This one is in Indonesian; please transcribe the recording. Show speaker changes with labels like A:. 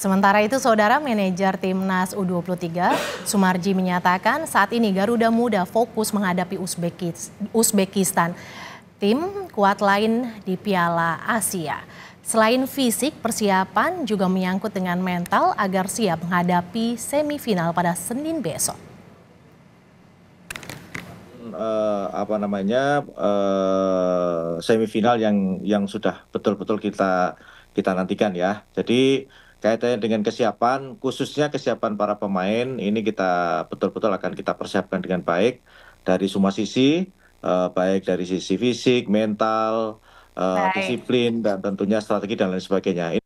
A: Sementara itu, Saudara Manajer Timnas U23, Sumarji menyatakan saat ini Garuda Muda fokus menghadapi Uzbekistan, tim kuat lain di Piala Asia. Selain fisik, persiapan juga menyangkut dengan mental agar siap menghadapi semifinal pada Senin besok.
B: Uh, apa namanya uh, semifinal yang yang sudah betul-betul kita kita nantikan ya. Jadi kaitannya dengan kesiapan, khususnya kesiapan para pemain, ini kita betul-betul akan kita persiapkan dengan baik dari semua sisi, eh, baik dari sisi fisik, mental,
C: eh, disiplin, dan tentunya strategi dan lain sebagainya.